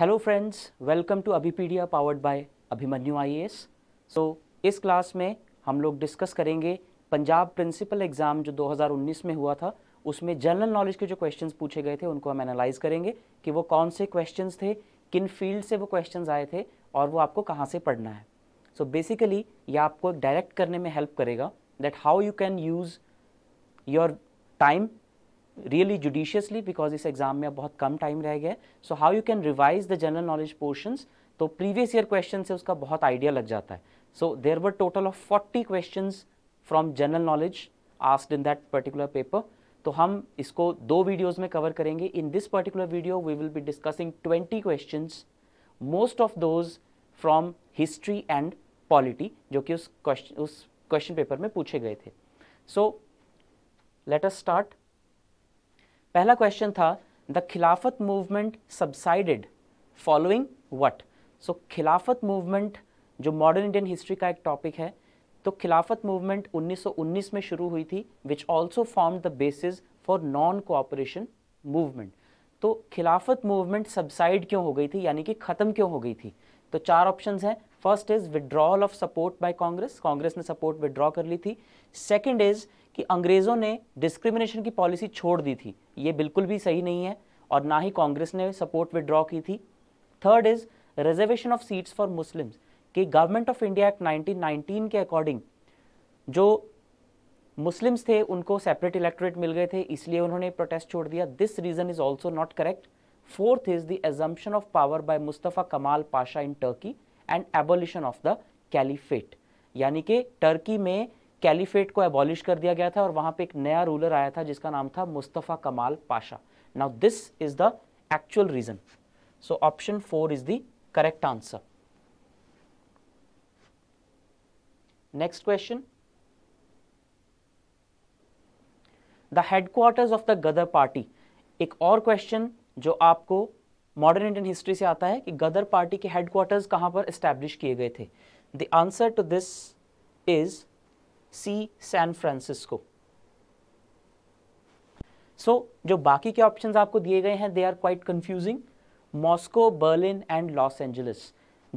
Hello friends welcome to Abhipedia powered by Abhimanyu IAS so इस class में हम लोग डिस्कस करेंगे पंजाब प्रिंसिपल एग्ज़ाम जो 2019 में हुआ था उसमें जनरल नॉलेज के जो क्वेश्चंस पूछे गए थे उनको हम एनालाइज करेंगे कि वो कौन से क्वेश्चंस थे किन फील्ड से वो क्वेश्चंस आए थे और वो आपको कहाँ से पढ़ना है सो so बेसिकली ये आपको डायरेक्ट करने में हेल्प करेगा that how you can use your time really judiciously because इस एग्ज़ाम में अब बहुत कम टाइम रह गया so how you can revise the general knowledge portion तो प्रीवियस ईयर क्वेश्चन से उसका बहुत आइडिया लग जाता है so there were total of forty question from general knowledge asked in that particular paper तो हम इसको दो वीडियोज में कवर करेंगे in this particular video we will be discussing twenty question most of those from history and polity जो कि उस question उस क्वेश्चन पेपर में पूछे गए थे सो लेट अस स्टार्ट पहला क्वेश्चन था the Khilafat movement subsided following what so Khilafat movement जो मॉडर्न इंडियन हिस्ट्री का एक टॉपिक है तो खिलाफत मूवमेंट 1919 में शुरू हुई थी which also form the basis for non cooperation movement तो खिलाफत मूवमेंट सब्साइड क्यों हो गई थी यानी कि ख़त्म क्यों हो गई थी तो चार ऑप्शन हैं first is withdrawal of support by Congress Congress ने सपोर्ट विदड्रॉ कर ली थी सेकेंड इज कि अंग्रेज़ों ने डिस्क्रिमिनेशन की पॉलिसी छोड़ दी थी ये बिल्कुल भी सही नहीं है और ना ही कांग्रेस ने सपोर्ट विदड्रॉ की थी third is reservation of seats for Muslims कि गवर्नमेंट ऑफ इंडिया एक्ट 1919 के अकॉर्डिंग जो मुस्लिम्स थे उनको सेपरेट इलेक्टोरेट मिल गए थे इसलिए उन्होंने प्रोटेस्ट छोड़ दिया this reason is also not correct fourth is the assumption of power by Mustafa Kemal Pasha in Turkey and abolition of the caliphate यानी कि टर्की में कैलिफेट को एबॉलिश कर दिया गया था और वहां पे एक नया रूलर आया था जिसका नाम था Mustafa Kemal Pasha now this is the actual reason so option four is the correct answer next question the headquarters of the Ghadar party एक और क्वेश्चन जो आपको मॉडर्न इंडियन हिस्ट्री से आता है कि गदर पार्टी के हेडक्वार्टर्स कहां पर इस्टेब्लिश किए गए थे the answer to this is C San Francisco so जो बाकी के ऑप्शंस आपको दिए गए हैं they are quite confusing Moscow Berlin and Los Angeles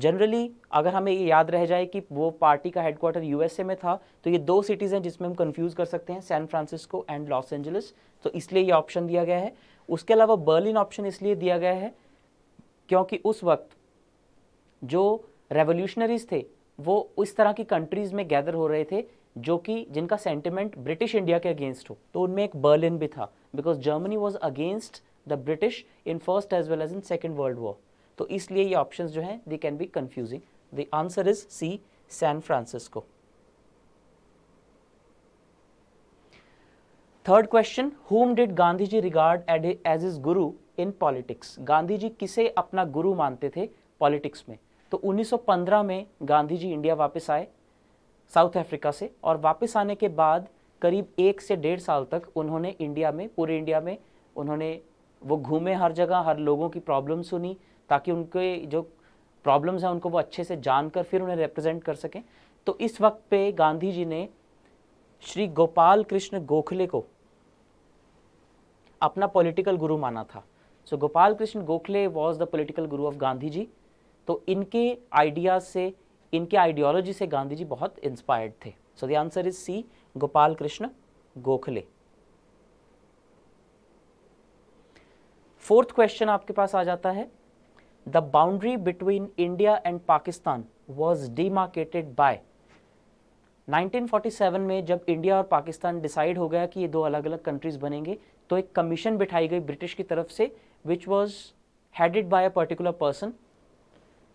generally अगर हमें ये याद रह जाए कि वो पार्टी का हेडक्वार्टर यूएसए में था तो ये दो सिटीज़ हैं जिसमें हम कंफ्यूज कर सकते हैं San Francisco and Los Angeles तो इसलिए ये ऑप्शन दिया गया है उसके अलावा बर्लिन ऑप्शन इसलिए दिया गया है क्योंकि उस वक्त जो रेवोल्यूशनरीज थे वो इस तरह की कंट्रीज़ में गैदर हो रहे थे जो कि जिनका सेंटिमेंट ब्रिटिश इंडिया के अगेंस्ट हो तो उनमें एक बर्लिन भी था because Germany was against the British in first as well as in second world war तो इसलिए ये ऑप्शन जो हैं they can be confusing the answer is C San Francisco third question whom did Gandhi ji regarded as his guru in politics Gandhi जी किसे अपना गुरु मानते थे पॉलिटिक्स में तो 1915 में गांधी जी इंडिया वापस आए साउथ अफ्रीका से और वापस आने के बाद करीब एक से डेढ़ साल तक उन्होंने इंडिया में पूरे इंडिया में उन्होंने वो घूमे हर जगह हर लोगों की प्रॉब्लम सुनी ताकि उनके जो प्रॉब्लम्स हैं उनको वो अच्छे से जानकर फिर उन्हें रिप्रेजेंट कर सकें तो इस वक्त पे गांधी जी ने श्री गोपाल कृष्ण गोखले को अपना पॉलिटिकल गुरु माना था so Gopal Krishna Gokhale was the political guru of Gandhi ji तो इनके आइडियाज से इनके आइडियोलॉजी से गांधी जी बहुत इंस्पायर्ड थे so the answer is C Gopal Krishna Gokhale fourth question आपके पास आ जाता है the boundary between India and Pakistan was demarcated by 1947 में जब इंडिया और पाकिस्तान डिसाइड हो गया कि ये दो अलग अलग कंट्रीज बनेंगे तो एक कमीशन बिठाई गई ब्रिटिश की तरफ से which was headed by a particular person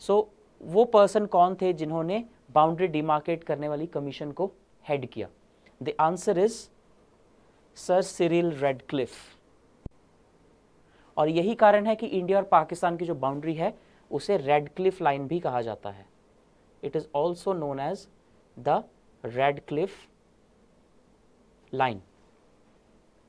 so वो पर्सन कौन थे जिन्होंने बाउंड्री डिमार्केट करने वाली कमीशन को हेड किया the answer is sir Cyril Radcliffe और यही कारण है कि इंडिया और पाकिस्तान की जो बाउंड्री है उसे रेडक्लिफ लाइन भी कहा जाता है it is also known as the Radcliffe line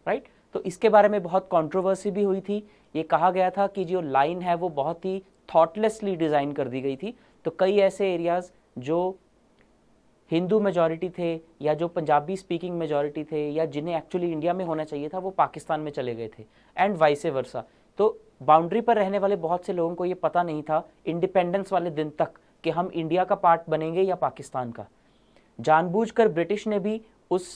right तो इसके बारे में बहुत कंट्रोवर्सी भी हुई थी ये कहा गया था कि जो लाइन है वो बहुत ही थॉटलेसली डिज़ाइन कर दी गई थी तो कई ऐसे एरियाज़ जो हिंदू मेजॉरिटी थे या जो पंजाबी स्पीकिंग मेजॉरिटी थे या जिन्हें एक्चुअली इंडिया में होना चाहिए था वो पाकिस्तान में चले गए थे एंड वाइस ए वर्षा तो बाउंड्री पर रहने वाले बहुत से लोगों को ये पता नहीं था इंडिपेंडेंस वाले दिन तक कि हम इंडिया का पार्ट बनेंगे या पाकिस्तान का जानबूझकर ब्रिटिश ने भी उस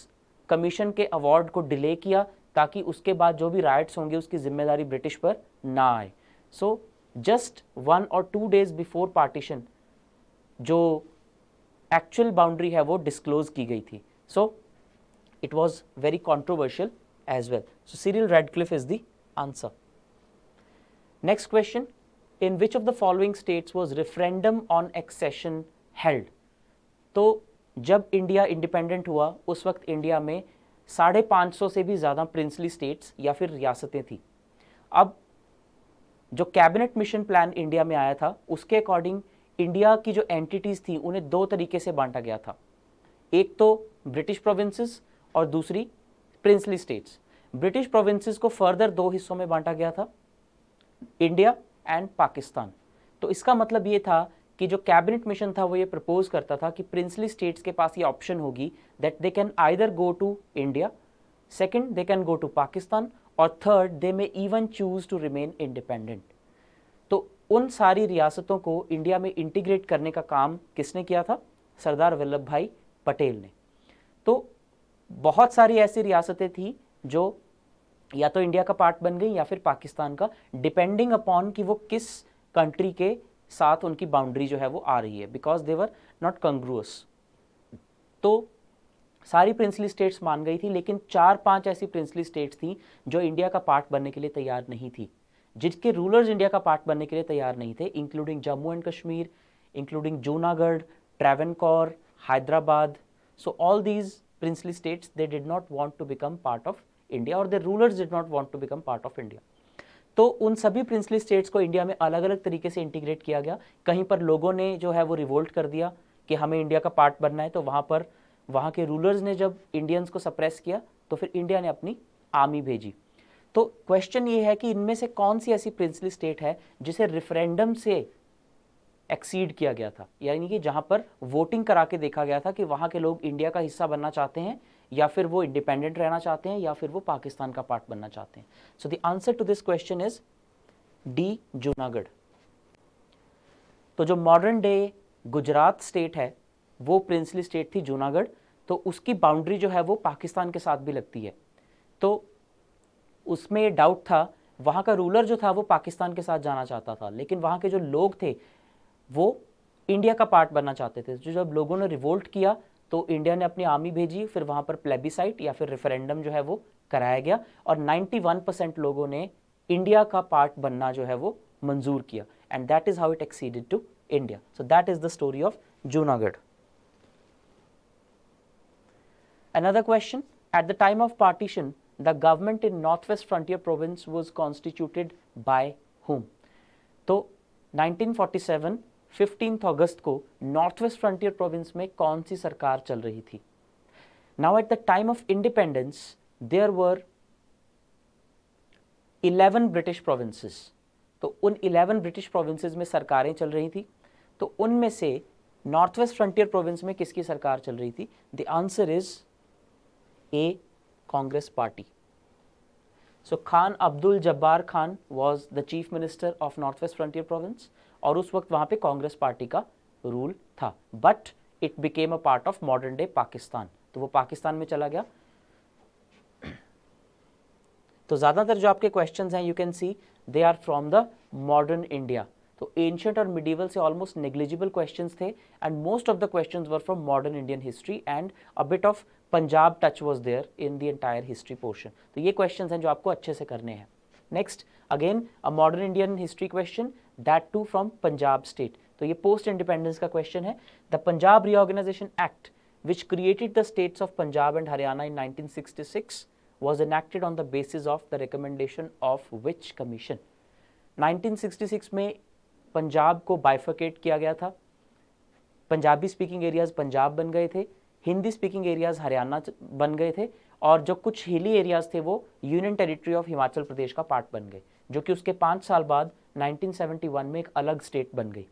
कमीशन के अवार्ड को डिले किया ताकि उसके बाद जो भी राइट्स होंगे उसकी जिम्मेदारी ब्रिटिश पर ना आए सो so, जस्ट वन और टू डेज बिफोर पार्टीशन जो एक्चुअल बाउंड्री है वो डिस्क्लोज की गई थी so it was very controversial as well so Cyril Radcliffe is the answer next question in which of the following states was referendum on accession held तो जब India independent हुआ उस वक्त इंडिया में साढ़े पाँच सौ से भी ज़्यादा प्रिंसली स्टेट्स या फिर रियासतें थी अब जो कैबिनेट मिशन प्लान इंडिया में आया था उसके अकॉर्डिंग इंडिया की जो एंटिटीज़ थी उन्हें दो तरीके से बांटा गया था एक तो ब्रिटिश प्रोविंसेस और दूसरी प्रिंसली स्टेट्स ब्रिटिश प्रोविंसेस को फर्दर दो हिस्सों में बांटा गया था इंडिया एंड पाकिस्तान तो इसका मतलब ये था कि जो कैबिनेट मिशन था वो ये प्रपोज करता था कि प्रिंसली स्टेट्स के पास ये ऑप्शन होगी that they can either go to India second they can go to Pakistan और third they may even choose to remain independent तो उन सारी रियासतों को इंडिया में इंटीग्रेट करने का काम किसने किया था सरदार वल्लभ भाई पटेल ने तो बहुत सारी ऐसी रियासतें थी जो या तो इंडिया का पार्ट बन गई या फिर पाकिस्तान का डिपेंडिंग अपॉन कि वो किस कंट्री के साथ उनकी बाउंड्री जो है वो आ रही है बिकॉज देवर नॉट कंग्रूअस तो सारी प्रिंसली स्टेट्स मान गई थी लेकिन चार पांच ऐसी प्रिंसली स्टेट्स थी जो इंडिया का पार्ट बनने के लिए तैयार नहीं थी जिनके रूलर्स इंडिया का पार्ट बनने के लिए तैयार नहीं थे including Jammu and Kashmir including Junagadh Travancore Hyderabad so all these princely states they did not want to become part of India और the rulers did not want to become part of India तो उन सभी प्रिंसली स्टेट्स को इंडिया में अलग अलग तरीके से इंटीग्रेट किया गया कहीं पर लोगों ने जो है वो रिवोल्ट कर दिया कि हमें इंडिया का पार्ट बनना है तो वहाँ पर वहाँ के रूलर्स ने जब इंडियंस को सप्रेस किया तो फिर इंडिया ने अपनी आर्मी भेजी तो क्वेश्चन ये है कि इनमें से कौन सी ऐसी प्रिंसली स्टेट है जिसे रेफरेंडम से एक्सीड किया गया था यानी कि जहाँ पर वोटिंग करा के देखा गया था कि वहाँ के लोग इंडिया का हिस्सा बनना चाहते हैं या फिर वो इंडिपेंडेंट रहना चाहते हैं या फिर वो पाकिस्तान का पार्ट बनना चाहते हैं so the answer to this question is D Junagadh तो जो मॉडर्न डे गुजरात स्टेट है वो प्रिंसली स्टेट थी जूनागढ़ तो उसकी बाउंड्री जो है वो पाकिस्तान के साथ भी लगती है तो उसमें ये डाउट था वहाँ का रूलर जो था वो पाकिस्तान के साथ जाना चाहता था लेकिन वहाँ के जो लोग थे वो इंडिया का पार्ट बनना चाहते थे जो जब लोगों ने रिवोल्ट किया तो इंडिया ने अपनी आर्मी भेजी फिर वहाँ पर प्लेबिसाइट या फिर रेफरेंडम जो है वो कराया गया और 91 परसेंट लोगों ने इंडिया का पार्ट बनना जो है वो मंजूर किया and that is how it acceded to India so that is the story of Junagadh Another question, at the time of partition, the government in Northwest Frontier Province was constituted by whom? तो 1947 15 अगस्त को Northwest frontier province में कौन सी सरकार चल रही थी now at the time of independence there were 11 British provinces तो उन 11 ब्रिटिश प्रोविंसेस में सरकारें चल रही थी तो उनमें से नॉर्थ वेस्ट फ्रंटियर प्रोविंस में किसकी सरकार चल रही थी the answer is Congress party so Khan Abdul Jabbar Khan was the chief minister of north west frontier province और उस वक्त वहां पे कांग्रेस पार्टी का रूल था but it became a part of modern day Pakistan तो वो पाकिस्तान में चला गया तो ज़्यादातर जो आपके क्वेश्चन हैं you can see they are from the modern India तो एंशंट और मिडिवल से ऑलमोस्ट नेग्लिजिबल क्वेश्चन थे and most of the question were from modern Indian history and a bit of Punjab touch was there in the entire history portion तो ये question हैं जो आपको अच्छे से करने हैं next again a modern Indian history question that too from Punjab state तो ये पोस्ट इंडिपेंडेंस का क्वेश्चन है the Punjab reorganisation act which created the states of Punjab and Haryana in 1966 was enacted on the basis of the recommendation of which commission 1966 में पंजाब को bifurcate किया गया था Punjabi speaking areas Punjab बन गए थे हिंदी स्पीकिंग एरियाज़ हरियाणा बन गए थे और जो कुछ हिली एरियाज़ थे वो union territory of Himachal Pradesh का पार्ट बन गए जो कि उसके पाँच साल बाद 1971 में एक अलग स्टेट बन गई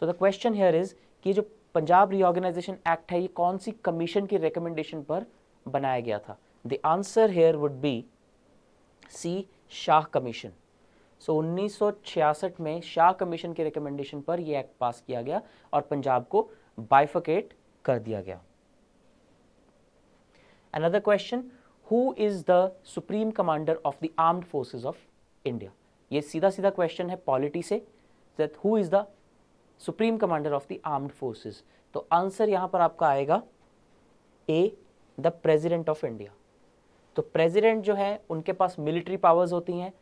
so the question here is कि जो पंजाब रीऑर्गेनाइजेशन एक्ट है ये कौन सी कमीशन की रिकमेंडेशन पर बनाया गया था the answer here would be C Shah commission so उन्नीस में शाह कमीशन के रिकमेंडेशन पर यह एक्ट पास किया गया और पंजाब को बाइफकेट कर दिया गया Another question, who is the supreme commander of the armed forces of India? ये सीधा सीधा क्वेश्चन है पॉलिटी से that who is the supreme commander of the armed forces तो आंसर यहाँ पर आपका आएगा A the president of India तो प्रेसिडेंट जो है उनके पास मिलिट्री पावर्स होती हैं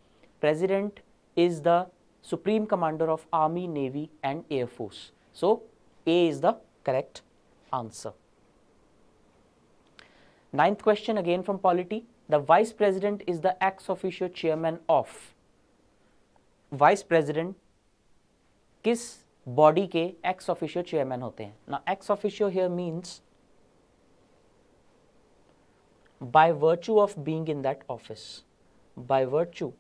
president is the supreme commander of army navy and air force so A is the correct answer Ninth question again from polity. The vice president is the ex officio chairman of. Vice president kis body ke ex officio chairman hote hain now ex officio here means by virtue of being in that office by virtue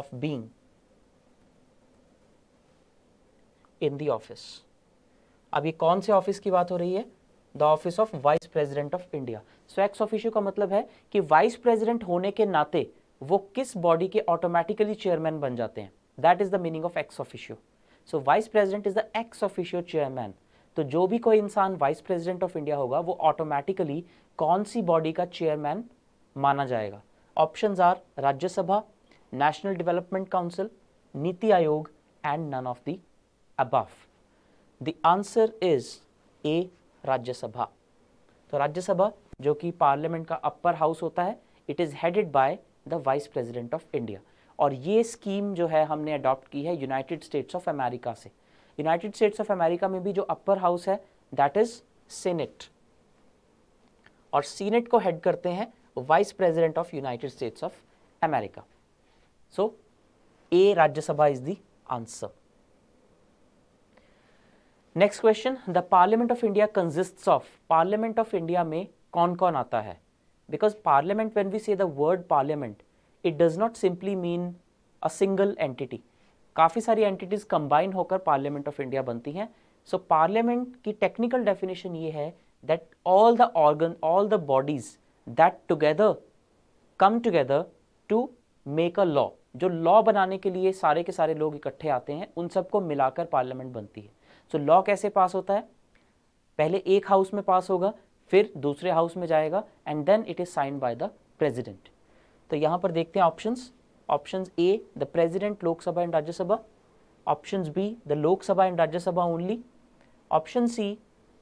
of being in the office अब ये कौन से office की बात हो रही है the office of vice president of India so ex officio का मतलब है कि वाइस प्रेसिडेंट होने के नाते वो किस बॉडी के ऑटोमेटिकली चेयरमैन बन जाते हैं that is the meaning of ex officio so vice president is the ex officio chairman तो जो भी कोई इंसान वाइस प्रेसिडेंट ऑफ इंडिया होगा वो ऑटोमेटिकली कौन सी बॉडी का चेयरमैन माना जाएगा option are Rajya Sabha national development council NITI Aayog and none of the the answer is A Rajya Sabha तो राज्यसभा जो कि पार्लियामेंट का अपर हाउस होता है it is headed by the vice president of India और ये स्कीम जो है हमने अडॉप्ट की है यूनाइटेड स्टेट्स ऑफ अमेरिका से यूनाइटेड स्टेट्स ऑफ अमेरिका में भी जो अपर हाउस है दैट इज सीनेट और सीनेट को हेड करते हैं vice president of United States of America so A Rajya Sabha is the answer next question the parliament of India consist of parliament of India में कौन कौन आता है because parliament when we say the word parliament it does not simply mean a single entity काफ़ी सारी entities combine होकर parliament of India बनती हैं सो पार्लियामेंट की टेक्निकल डेफिनेशन ये है that all the organ all the bodies that together come together to make a law जो law बनाने के लिए सारे के सारे लोग इकट्ठे आते हैं उन सबको मिलाकर पार्लियामेंट बनती है सो लॉ कैसे पास होता है पहले एक हाउस में पास होगा फिर दूसरे हाउस में जाएगा and then it is sign by the president तो यहाँ पर देखते हैं options option A the president Lok Sabha and Rajya Sabha option B the Lok Sabha and Rajya Sabha only option C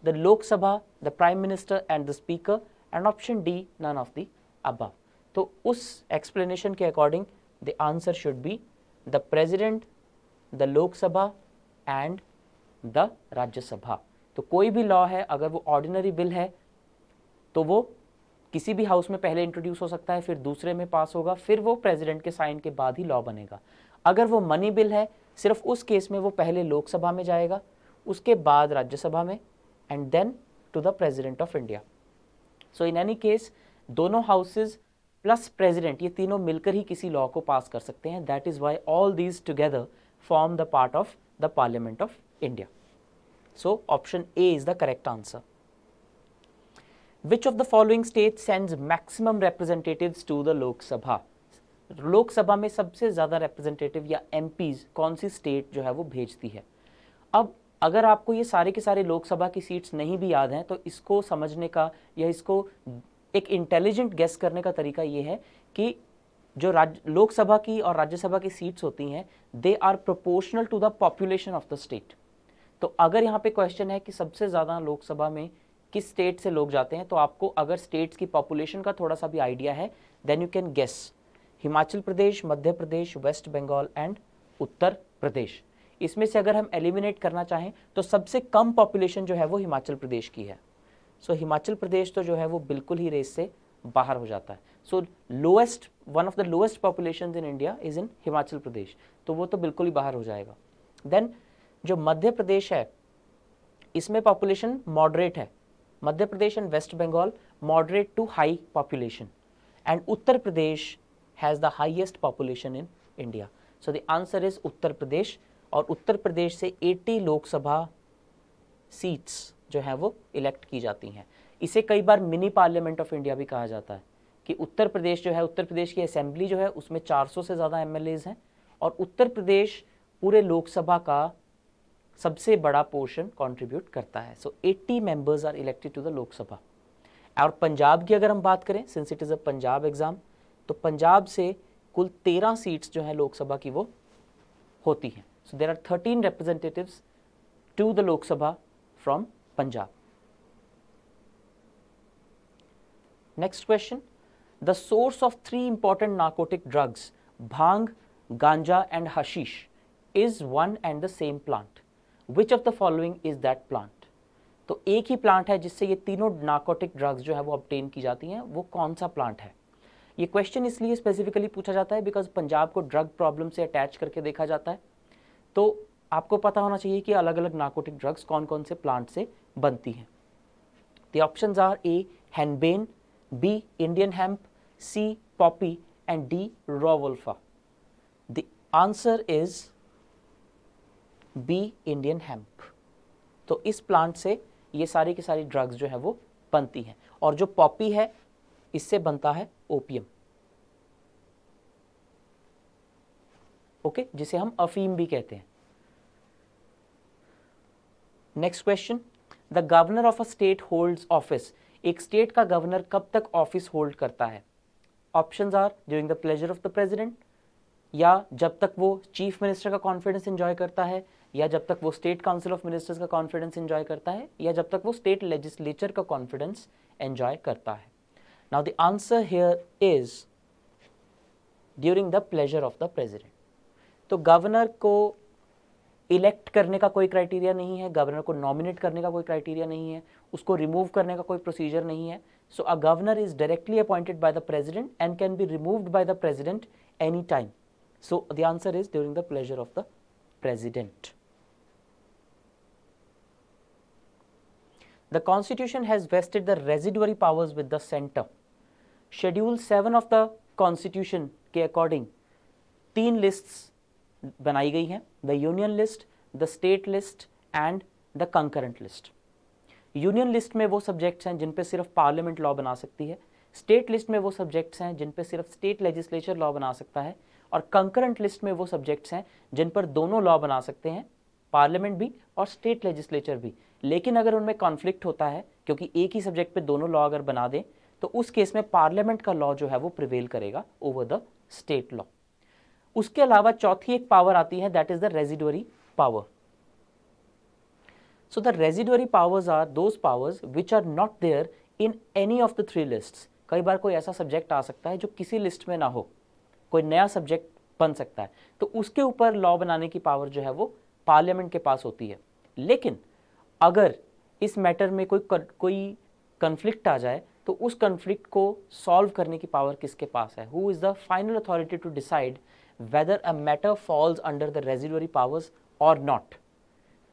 the Lok Sabha the prime minister and the speaker and option D none of the above तो उस explanation के according the answer should be the president the Lok Sabha and the Rajya Sabha तो कोई भी law है अगर वो ordinary bill है तो वो किसी भी हाउस में पहले इंट्रोड्यूस हो सकता है फिर दूसरे में पास होगा फिर वो प्रेसिडेंट के साइन के बाद ही लॉ बनेगा अगर वो मनी बिल है सिर्फ उस केस में वो पहले लोकसभा में जाएगा उसके बाद राज्यसभा में and then to the president of India so in any case दोनों हाउसेज प्लस प्रेसिडेंट ये तीनों मिलकर ही किसी लॉ को पास कर सकते हैं that is why all these together form the part of the parliament of India. So option A is the correct answer. Which of the following states sends maximum representatives to the Lok Sabha? Lok Sabha में सबसे ज़्यादा representative या MPs कौन सी state जो है वो भेजती है अब अगर आपको ये सारे के सारे लोकसभा की सीट्स नहीं भी याद हैं तो इसको समझने का या इसको एक इंटेलिजेंट गेस करने का तरीका ये है कि जो राज्य लोकसभा की और राज्यसभा की सीट्स होती हैं they are proportional to the population of the state तो अगर यहाँ पे क्वेश्चन है कि सबसे ज़्यादा लोकसभा में किस स्टेट से लोग जाते हैं तो आपको अगर स्टेट्स की पॉपुलेशन का थोड़ा सा भी आइडिया है then you can guess Himachal Pradesh Madhya Pradesh West Bengal and Uttar Pradesh इसमें से अगर हम एलिमिनेट करना चाहें तो सबसे कम पॉपुलेशन जो है वो हिमाचल प्रदेश की है सो so, हिमाचल प्रदेश तो जो है वो बिल्कुल ही रेस से बाहर हो जाता है so lowest one of the lowest population in India is in Himachal Pradesh तो वो तो बिल्कुल ही बाहर हो जाएगा देन जो मध्य प्रदेश है इसमें पॉपुलेशन मॉडरेट है Madhya Pradesh and West Bengal moderate to high population and Uttar Pradesh has the highest population in India so the answer is Uttar Pradesh और उत्तर प्रदेश से 80 लोकसभा सीट्स जो हैं वो इलेक्ट की जाती हैं इसे कई बार मिनी पार्लियामेंट ऑफ इंडिया भी कहा जाता है कि उत्तर प्रदेश जो है उत्तर प्रदेश की असेंबली जो है उसमें 400 से ज़्यादा एम हैं और उत्तर प्रदेश पूरे लोकसभा का सबसे बड़ा पोर्शन कंट्रीब्यूट करता है so 80 members are elected to the Lok Sabha और पंजाब की अगर हम बात करें since it is a Punjab exam तो पंजाब से कुल तेरह सीट्स जो हैं लोकसभा की वो होती हैं so there are thirteen representatives to the Lok Sabha from Punjab next question the source of three important narcotic drugs bhang ganja and hashish is one and the same plant which of the following is that plant तो एक ही plant है जिससे ये तीनों narcotic drugs जो है वो obtain की जाती हैं वो कौन सा प्लांट है ये क्वेश्चन इसलिए स्पेसिफिकली पूछा जाता है बिकॉज पंजाब को ड्रग प्रॉब्लम से अटैच करके देखा जाता है तो आपको पता होना चाहिए कि अलग अलग नार्कोटिक ड्रग्स कौन कौन से प्लांट से बनती हैं the option are A henbane B Indian hemp C poppy and D rauwolfia the answer is B Indian hemp तो इस प्लांट से ये सारी की सारी ड्रग्स जो है वो बनती हैं और जो पॉपी है इससे बनता है ओपियम ओके जिसे हम अफीम भी कहते हैं next question the governor of a state hold office एक स्टेट का गवर्नर कब तक ऑफिस होल्ड करता है option are during the pleasure of the president या जब तक वो चीफ मिनिस्टर का कॉन्फिडेंस एंजॉय करता है या जब तक वो स्टेट काउंसिल ऑफ मिनिस्टर्स का कॉन्फिडेंस एंजॉय करता है या जब तक वो स्टेट लेजिस्लेचर का कॉन्फिडेंस एंजॉय करता है now the answer here is during the pleasure of the president तो गवर्नर को इलेक्ट करने का कोई क्राइटेरिया नहीं है गवर्नर को नॉमिनेट करने का कोई क्राइटेरिया नहीं है उसको रिमूव करने का कोई प्रोसीजर नहीं है so a governor is directly appointed by the president and can be removed by the president any time so the answer is during the pleasure of the president The Constitution has vested the residuary powers with the center. Schedule seven of the constitution के according तीन lists बनाई गई हैं the union list the state list and the concurrent list union list में वो subjects हैं जिन पे सिर्फ पार्लियामेंट लॉ बना सकती है स्टेट लिस्ट में वो सब्जेक्ट्स हैं जिन पे सिर्फ स्टेट लेजिस्लेचर लॉ बना सकता है और कंकरेंट लिस्ट में वो सब्जेक्ट्स हैं जिन पर दोनों लॉ बना सकते हैं पार्लियामेंट भी और स्टेट लेजिस्लेचर भी लेकिन अगर उनमें कॉन्फ्लिक्ट होता है क्योंकि एक ही सब्जेक्ट पे दोनों लॉ अगर बना दें तो उस केस में पार्लियामेंट का लॉ जो है वो प्रिवेल करेगा ओवर द स्टेट लॉ उसके अलावा चौथी एक पावर आती है that is the residuary power so the residuary powers are those powers which are not there in any of the three list कई बार कोई ऐसा सब्जेक्ट आ सकता है जो किसी लिस्ट में ना हो कोई नया सब्जेक्ट बन सकता है तो उसके ऊपर लॉ बनाने की पावर जो है वो पार्लियामेंट के पास होती है लेकिन अगर इस मैटर में कोई कर, कोई कन्फ्लिक्ट आ जाए तो उस कन्फ्लिक्ट को सॉल्व करने की पावर किसके पास है who is the final authority to decide whether a matter falls under the residuary powers और नॉट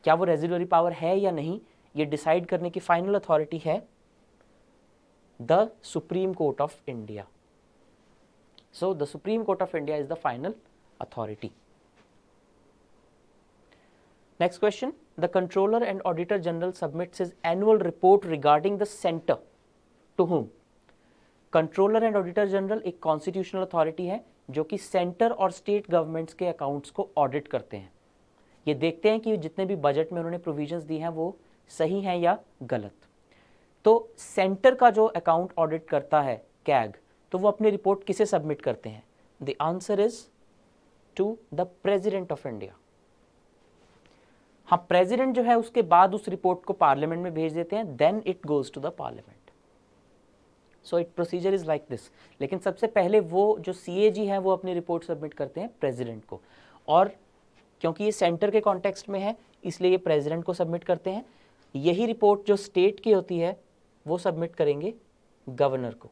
क्या वो रेजुलरी पावर है या नहीं ये डिसाइड करने की फाइनल अथॉरिटी है the supreme court of India so the supreme court of India is the final authority Next question, the controller and auditor general submits his annual report regarding the center to whom? Controller and auditor general एक constitutional authority है जो कि centre और state governments के accounts को audit करते हैं ये देखते हैं कि जितने भी बजट में उन्होंने प्रोविजंस दी हैं वो सही हैं या गलत तो सेंटर का जो अकाउंट ऑडिट करता है कैग तो वो अपनी रिपोर्ट किसे सबमिट करते हैं the answer is to the president of India हाँ प्रेसिडेंट जो है उसके बाद उस रिपोर्ट को पार्लियामेंट में भेज देते हैं then it goes to the parliament so it procedure is like this लेकिन सबसे पहले वो जो सी है वो अपनी रिपोर्ट सबमिट करते हैं प्रेसिडेंट को और क्योंकि ये सेंटर के कॉन्टेक्स्ट में है इसलिए ये प्रेसिडेंट को सबमिट करते हैं यही रिपोर्ट जो स्टेट की होती है वो सबमिट करेंगे गवर्नर को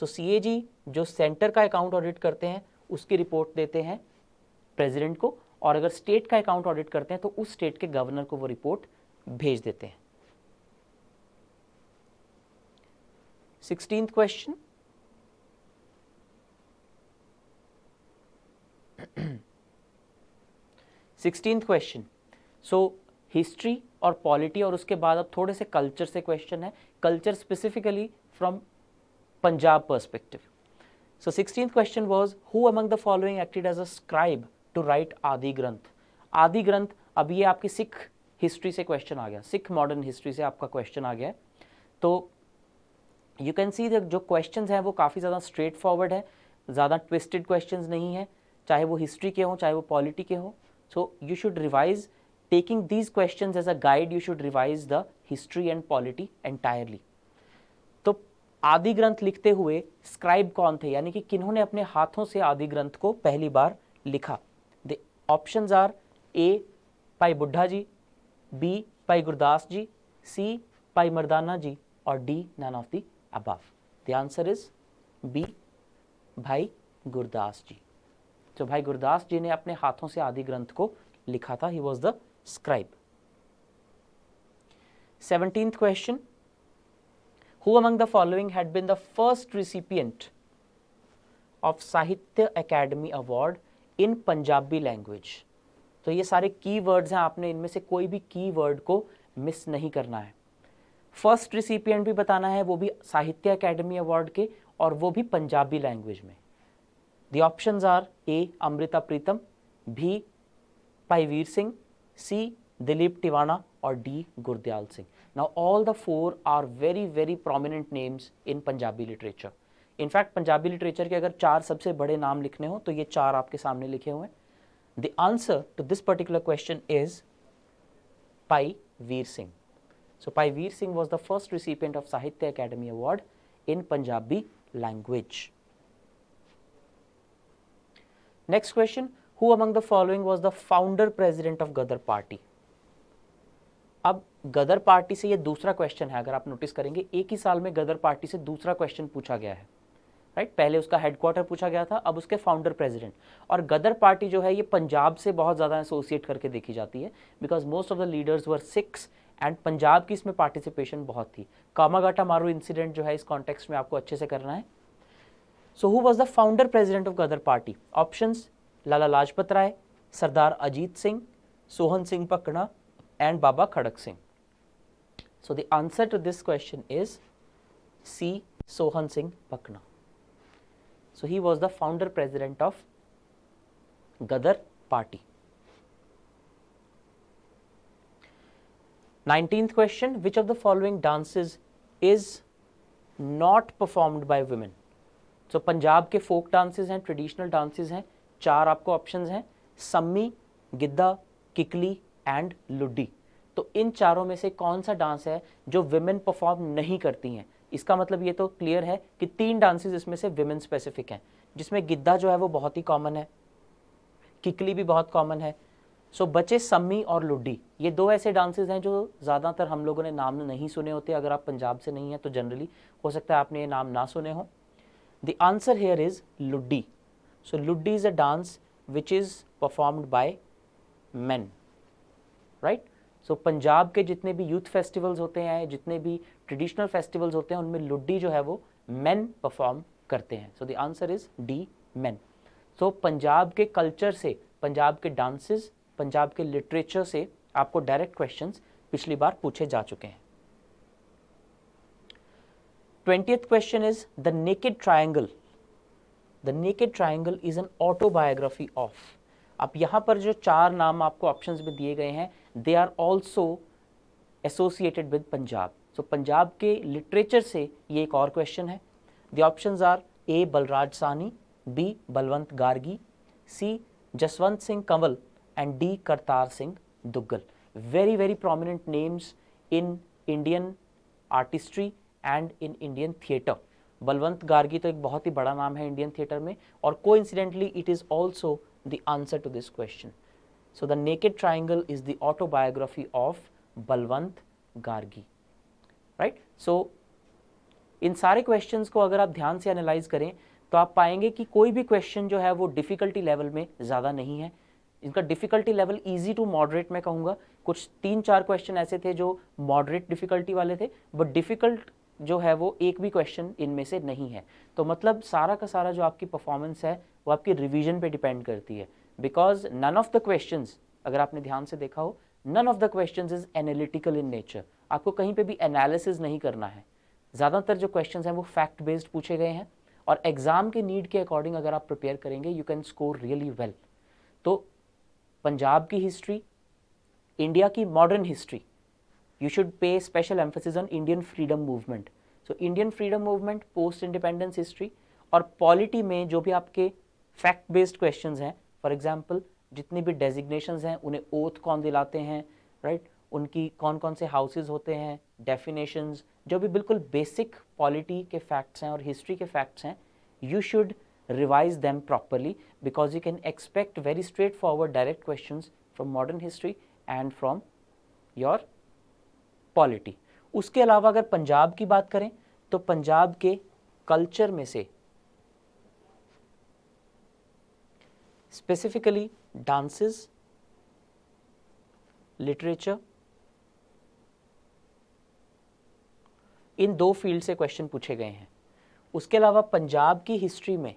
सो सी जो सेंटर का अकाउंट ऑडिट करते हैं उसकी रिपोर्ट देते हैं प्रेसिडेंट को और अगर स्टेट का अकाउंट ऑडिट करते हैं तो उस स्टेट के गवर्नर को वो रिपोर्ट भेज देते हैं sixteen question sixteen question so history और पॉलिटी और उसके बाद अब थोड़े से कल्चर से क्वेश्चन है culture specifically from Punjab perspective so sixteen question was who among the following acted as a scribe to write Adi Granth Adi Granth अब ये आपकी सिख हिस्ट्री से क्वेश्चन आ गया सिख मॉडर्न हिस्ट्री से आपका क्वेश्चन आ गया है तो यू कैन सी जो क्वेश्चन हैं वो काफ़ी ज़्यादा स्ट्रेट फॉरवर्ड है ज़्यादा ट्विस्टेड क्वेश्चन नहीं है चाहे वो हिस्ट्री के हों चाहे वो पॉलिटी के हों so you should revise taking these question as a guide you should revise the history and polity entirely तो आदि ग्रंथ लिखते हुए स्क्राइब कौन थे यानी कि किन्होंने अपने हाथों से आदि ग्रंथ को पहली बार लिखा ऑप्शनज आर ए भाई बुढ़ा जी बी भाई गुरदास जी सी भाई मरदाना जी और D none of the above the answer is B Bhai Gurdas जी तो भाई गुरदास जी ने अपने हाथों से आदि ग्रंथ को लिखा था he was the scribe seventeen question who among the following had been the first recipient of Sahitya Akademi award in Punjabi language तो ये सारे की वर्ड्स हैं आपने इनमें से कोई भी की वर्ड को मिस नहीं करना है फर्स्ट रिसिपियंट भी बताना है वो भी साहित्य अकेडमी अवार्ड के और वो भी पंजाबी लैंग्वेज में the option are A Amrita Pritam B Bhai Vir Singh C Dalip Tiwana और D Gurdial Singh now all the four are very very prominent names in Punjabi literature in fact Punjabi literature के अगर चार सबसे बड़े नाम लिखने हो तो ये चार आपके सामने लिखे हुए हैं the answer to this particular question is Bhai Vir Singh so Bhai Vir Singh was the first recipient of Sahitya Akademi award in Punjabi language next question who among the following was the founder president of Ghadar party अब गदर पार्टी से ये दूसरा क्वेश्चन है अगर आप नोटिस करेंगे एक ही साल में गदर पार्टी से दूसरा क्वेश्चन पूछा गया है राइट right? पहले उसका हेडक्वार्टर पूछा गया था अब उसके फाउंडर प्रेसिडेंट और गदर पार्टी जो है ये पंजाब से बहुत ज़्यादा एसोसिएट करके देखी जाती है because most of the leaders were Sikhs and Punjab की इसमें पार्टिसिपेशन बहुत थी कामागाटा मारू इंसिडेंट जो है इस कॉन्टेक्स्ट में आपको अच्छे से करना है so who was the founder president of Ghadar party option लाला लाजपत राय सरदार अजीत सिंह सोहन सिंह पकड़ा and Baba Khadak Singh so the answer to this question is C Sohan Singh पकना So he was the founder president of Gadar party. 19th question which of the following dances is not performed by women so punjab ke folk dances hain traditional dances hain char aapko options hain sammi Giddha kikli and luddi तो इन चारों में से कौन सा dance है जो women perform नहीं करती हैं इसका मतलब ये तो क्लियर है कि तीन डांसेस इसमें से विमेन स्पेसिफिक हैं जिसमें गिद्धा जो है वो बहुत ही कॉमन है किकली भी बहुत कॉमन है सो so, बचे सम्मी और लुड्डी ये दो ऐसे डांसेस हैं जो ज़्यादातर हम लोगों ने नाम नहीं सुने होते अगर आप पंजाब से नहीं हैं तो जनरली हो सकता है आपने ये नाम ना सुने हो the answer here is Luddi so Luddi is a dance which is performed by man right so so, Punjab के जितने भी यूथ फेस्टिवल्स होते हैं जितने भी ट्रेडिशनल फेस्टिवल्स होते हैं उनमें लुड्डी जो है वो मैन परफॉर्म करते हैं so the answer is D man so Punjab के कल्चर से पंजाब के डांसेस पंजाब के लिटरेचर से आपको डायरेक्ट क्वेश्चन पिछली बार पूछे जा चुके हैं twenty question is the naked triangle the naked triangle is an autobiography of अब यहाँ पर जो चार नाम आपको ऑप्शंस में दिए गए हैं they are also associated with Punjab so Punjab के लिटरेचर से ये एक और क्वेश्चन है the option are A Balraj Sahni B Balwant Gargi C Jaswant Singh Kanwal and D Kartar Singh Duggal very very prominent names in Indian artistry and in Indian theatre Balwant Gargi तो एक बहुत ही बड़ा नाम है इंडियन थिएटर में और को incidentally it is also the answer to this question so the naked triangle is the autobiography of Balwant Gargi right so इन सारे क्वेश्चन को अगर आप ध्यान से एनालाइज करें तो आप पाएंगे कि कोई भी क्वेश्चन जो है वो डिफ़िकल्टी लेवल में ज़्यादा नहीं है इनका difficulty level easy to moderate मैं कहूँगा कुछ तीन चार क्वेश्चन ऐसे थे जो मॉडरेट डिफ़िकल्टी वाले थे बट डिफ़िकल्ट जो है वो एक भी क्वेश्चन इनमें से नहीं है तो मतलब सारा का सारा जो आपकी परफॉर्मेंस है वो आपकी रिविजन पे डिपेंड करती है because none of the question अगर आपने ध्यान से देखा हो none of the question is analytical in nature आपको कहीं पे भी एनालिसिस नहीं करना है ज़्यादातर जो क्वेश्चन हैं वो फैक्ट बेस्ड पूछे गए हैं और एग्ज़ाम के नीड के अकॉर्डिंग अगर आप प्रिपेयर करेंगे you can score really well तो पंजाब की हिस्ट्री इंडिया की modern history you should pay special emphasis on Indian freedom movement so Indian freedom movement post independence history और पॉलिटी में जो भी आपके फैक्ट बेस्ड क्वेश्चन हैं फॉर एग्ज़ाम्पल जितनी भी डेजिग्नेशन हैं उन्हें ओथ कौन दिलाते हैं राइट right? उनकी कौन कौन से हाउसेज होते हैं डेफिनेशन जो भी बिल्कुल बेसिक पॉलिटी के फैक्ट्स हैं और हिस्ट्री के फैक्ट्स हैं you should revise them properly because you can expect very straight forward direct question from modern history and from your polity उसके अलावा अगर पंजाब की बात करें तो पंजाब के कल्चर में से specifically dances, literature. इन दो फील्ड से क्वेश्चन पूछे गए हैं उसके अलावा पंजाब की हिस्ट्री में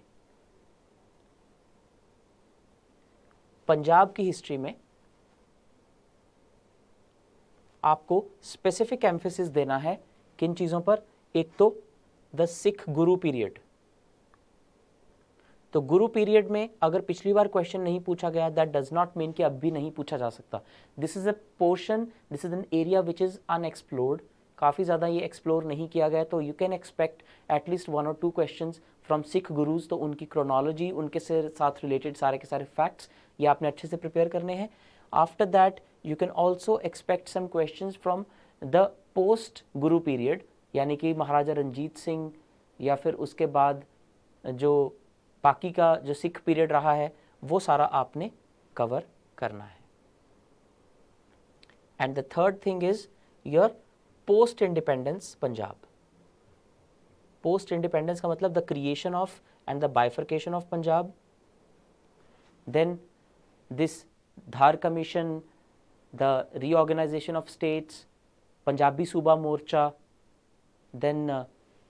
पंजाब की हिस्ट्री में आपको स्पेसिफिक एम्फेसिस देना है किन चीज़ों पर एक तो द सिख गुरु पीरियड तो गुरु पीरियड में अगर पिछली बार क्वेश्चन नहीं पूछा गया दैट डज नॉट मीन कि अब भी नहीं पूछा जा सकता this is a portion this is an area which is unexplored काफ़ी ज़्यादा ये एक्सप्लोर नहीं किया गया तो you can expect at least one और two question from Sikh gurus तो उनकी क्रोनोलॉजी उनके से साथ रिलेटेड सारे के सारे फैक्ट्स ये आपने अच्छे से प्रिपेयर करने हैं after that you can also expect some question from the post guru period यानी कि महाराजा रंजीत सिंह या फिर उसके बाद जो बाकी का जो सिख पीरियड रहा है वो सारा आपने कवर करना है and the third thing is your post independence Punjab post independence का मतलब the creation of and the bifurcation of Punjab then this Dhar commission the reorganisation of states Punjabi Suba Morcha then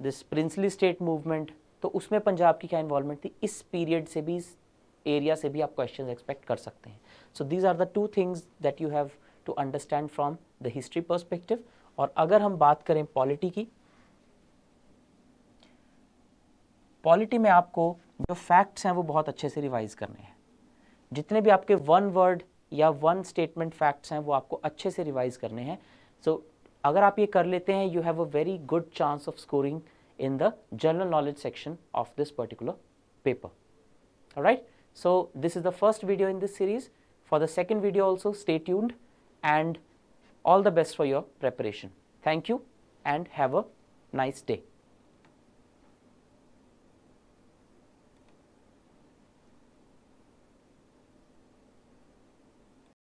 this princely state movement तो उसमें पंजाब की क्या इन्वॉल्वमेंट थी इस पीरियड से भी इस एरिया से भी आप क्वेश्चन एक्सपेक्ट कर सकते हैं so these are the two things that you have to understand from the history perspective और अगर हम बात करें पॉलिटी की पॉलिटी में आपको जो फैक्ट्स हैं वो बहुत अच्छे से रिवाइज करने हैं जितने भी आपके वन वर्ड या वन स्टेटमेंट फैक्ट्स हैं वो आपको अच्छे से रिवाइज करने हैं सो so, अगर आप ये कर लेते हैं you have a very good chance of scoring in the general knowledge section of this particular paper. Alright, so this is the first video in this series. For the second video also stay tuned and all the best for your preparation. Thank you and have a nice day.